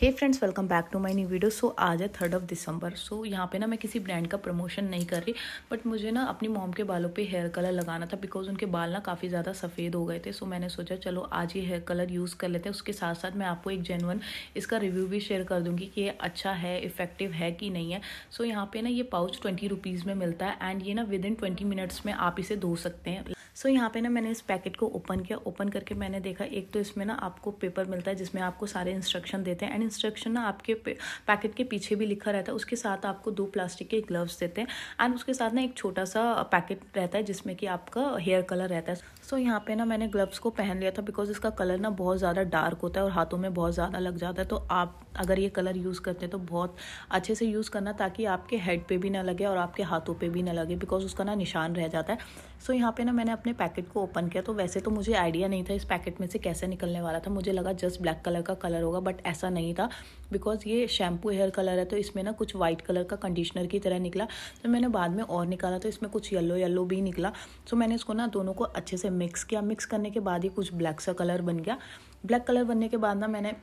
hey friends welcome back to my new video so आज है third of December सो यहाँ पे ना मैं किसी ब्रांड का प्रमोशन नहीं कर रही बट मुझे ना अपनी मॉम के बालों पे हेयर कलर लगाना था बिकॉज उनके बाल ना काफ़ी ज़्यादा सफ़ेद हो गए थे सो so, मैंने सोचा चलो आज ये हेयर कलर यूज़ कर लेते हैं उसके साथ साथ मैं आपको एक जेनवन इसका रिव्यू भी शेयर कर दूँगी कि ये अच्छा है इफेक्टिव है कि नहीं है सो so, यहाँ पर ना ये पाउच ट्वेंटी रुपीज़ में मिलता है एंड ये ना विद इन ट्वेंटी मिनट्स में आप इसे धो सकते हैं सो so, यहाँ पे ना मैंने इस पैकेट को ओपन किया ओपन करके मैंने देखा एक तो इसमें ना आपको पेपर मिलता है जिसमें आपको सारे इंस्ट्रक्शन देते हैं एंड इंस्ट्रक्शन ना आपके पैकेट के पीछे भी लिखा रहता है उसके साथ आपको दो प्लास्टिक के ग्लव्स देते हैं एंड उसके साथ ना एक छोटा सा पैकेट रहता है जिसमें कि आपका हेयर कलर रहता है सो so, यहाँ पे ना मैंने ग्लव्स को पहन लिया था बिकॉज इसका कलर ना बहुत ज़्यादा डार्क होता है और हाथों में बहुत ज़्यादा लग जाता है तो आप अगर ये कलर यूज़ करते हैं तो बहुत अच्छे से यूज़ करना ताकि आपके हेड पे भी ना लगे और आपके हाथों पे भी ना लगे बिकॉज उसका ना निशान रह जाता है सो so, यहाँ पे ना मैंने अपने अपने पैकेट को ओपन किया तो वैसे तो मुझे आइडिया नहीं था इस पैकेट में से कैसे निकलने वाला था मुझे लगा जस्ट ब्लैक कलर का कलर होगा बट ऐसा नहीं था बिकॉज ये शैम्पू हेयर कलर है तो इसमें ना कुछ वाइट कलर का कंडीशनर की तरह निकला तो मैंने बाद में और निकाला तो इसमें कुछ येलो येलो भी निकला सो मैंने इसको ना दोनों को अच्छे से मिक्स किया मिक्स करने के बाद ही कुछ ब्लैक सा कलर बन गया ब्लैक कलर बनने के बाद ना मैंने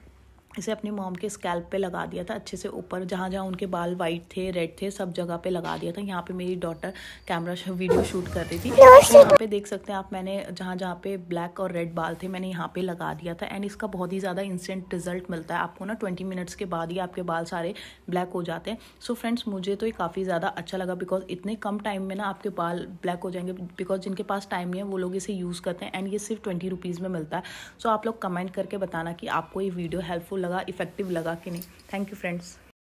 इसे अपने मॉम के स्कैल्प पे लगा दिया था अच्छे से ऊपर जहाँ जहाँ उनके बाल वाइट थे रेड थे सब जगह पे लगा दिया था यहाँ पे मेरी डॉटर कैमरा वीडियो शूट कर रही थी यहाँ पे देख सकते हैं आप मैंने जहाँ जहाँ पे ब्लैक और रेड बाल थे मैंने यहाँ पे लगा दिया था एंड इसका बहुत ही ज़्यादा इंस्टेंट रिजल्ट मिलता है आपको ना ट्वेंटी मिनट्स के बाद ही आपके बाल सारे ब्लैक हो जाते हैं सो so फ्रेंड्स मुझे तो ये काफ़ी ज़्यादा अच्छा लगा बिकॉज इतने कम टाइम में ना आपके बाल ब्लैक हो जाएंगे बिकॉज जिनके पास टाइम नहीं है वो लोग इसे यूज़ करते हैं एंड ये सिर्फ ट्वेंटी रुपीज़ में मिलता है सो आप लोग कमेंट करके बताना कि आपको ये वीडियो हेल्पफुल लगा इफेक्टिव लगा कि नहीं थैंक यू फ्रेंड्स